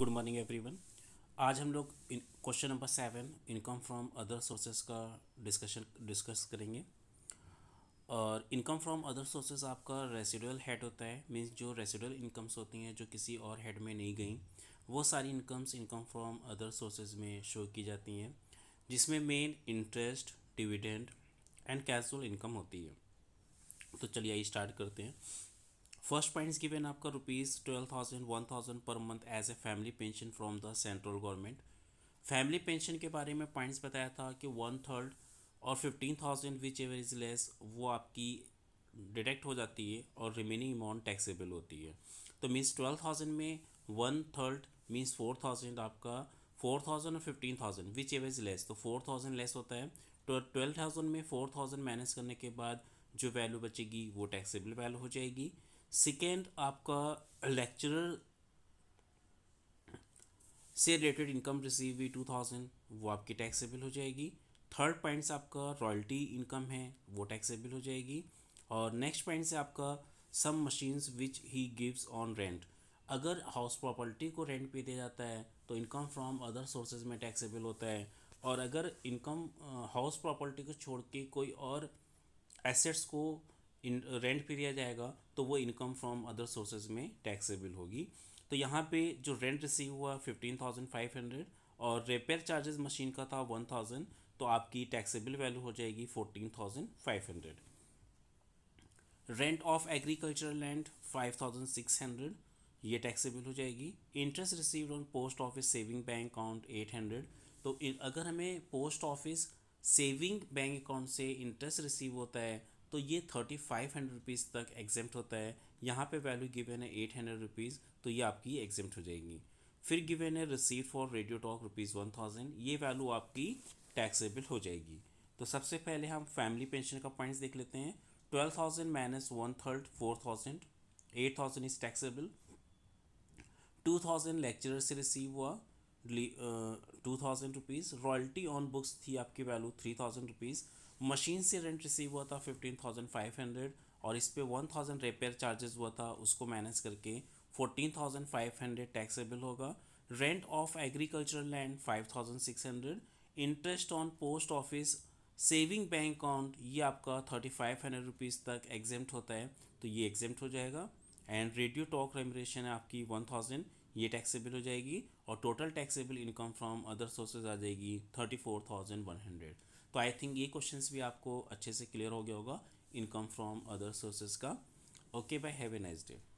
good morning everyone आज हम लोग question number seven income from other sources का डिस्कशन डिस्कस करेंगे और इनकम फ्रॉम अदर सोर्सेज आपका रेसिडुअल हेड होता है मींस जो रेसिडुअल इनकम्स होती हैं जो किसी और हेड में नहीं गई वो सारी incomes income from other sources में शो की जाती हैं जिसमें main interest dividend and casual income होती है तो चलिए आइए स्टार्ट करते हैं फ़र्स्ट पॉइंट गिवेन आपका rupees twelve thousand one thousand per month as a family pension from the central government family pension के बारे में पॉइंट्स बताया था कि वन थर्ड और fifteen thousand whichever is less वो आपकी डिडक्ट हो जाती है और रिमेनिंग अमाउंट टैक्सेबल होती है तो मीन्स ट्वेल्व थाउजेंड में one third means four thousand आपका फोर थाउजेंड और fifteen thousand whichever is less तो फोर थाउजेंड लेस होता है तो ट्वेल्व थाउजेंड में फोर थाउजेंड मैनेज करने के बाद जो वैल्यू बचेगी वो टैक्सेबल वैल्यू हो जाएगी सेकेंड आपका लेक्चरर से रिलेटेड इनकम रिसीव हुई टू थाउजेंड वो आपकी टैक्सेबल हो जाएगी थर्ड पॉइंट से आपका रॉयल्टी इनकम है वो टैक्सेबल हो जाएगी और नेक्स्ट पॉइंट से आपका some machines which he gives on rent अगर हाउस प्रॉपर्टी को रेंट पे दिया जाता है तो इनकम फ्रॉम अदर सोर्सेज में टैक्सेबल होता है और अगर इनकम हाउस प्रॉपर्टी को छोड़ के कोई और एसेट्स को इन रेंट पे दिया जाएगा तो वो इनकम फ्रॉम अदर सोर्सेज में टैक्सेबल होगी तो यहाँ पे जो रेंट रिसीव हुआ फिफ्टीन थाउजेंड फाइव हंड्रेड और रिपेयर चार्जेस मशीन का था वन थाउजेंड तो आपकी टैक्सेबल वैल्यू हो जाएगी fourteen thousand five hundred rent of agricultural land five thousand six hundred ये टैक्सेबल हो जाएगी interest receive on post office saving bank account eight hundred तो अगर हमें post office saving bank account से इंटरेस्ट रिसीव होता है तो ये थर्टी फाइव हंड्रेड रुपीज़ तक एग्जेम्ट होता है यहाँ पे वैल्यू गिवेन है एट हंड्रेड रुपीज़ तो ये आपकी एग्जेम्ट हो जाएगी फिर गिवेन है receive for radio talk rupees one thousand ये वैल्यू आपकी टैक्सेबल हो जाएगी तो सबसे पहले हम फैमिली पेंशन का पॉइंट्स देख लेते हैं twelve thousand minus one third four thousand eight thousand is taxable two thousand lecture से रिसीव हुआ two thousand rupees royalty on books थी आपकी value three thousand rupees machine से रेंट रिसीव हुआ था फिफ्टीन थाउजेंड फाइव हंड्रेड और इस पर वन थाउजेंड रिपेयर चार्जेस हुआ था उसको मैनेज करके fourteen thousand five hundred taxable होगा rent of agricultural land five thousand six hundred interest on post office saving bank account ये आपका थर्टी फाइव हंड्रेड रुपीज़ तक एग्जेम्प्ट होता है तो ये एग्जेम्प्ट हो जाएगा एंड रेडियो टॉक रेमरेशन है आपकी वन थाउजेंड ये टैक्सेबल हो जाएगी और total taxable income from other sources आ जाएगी thirty four thousand one hundred तो आई थिंक ये क्वेश्चन भी आपको अच्छे से क्लियर हो गया होगा इनकम फ्रॉम अदर सोर्सेज का okay bye have a nice day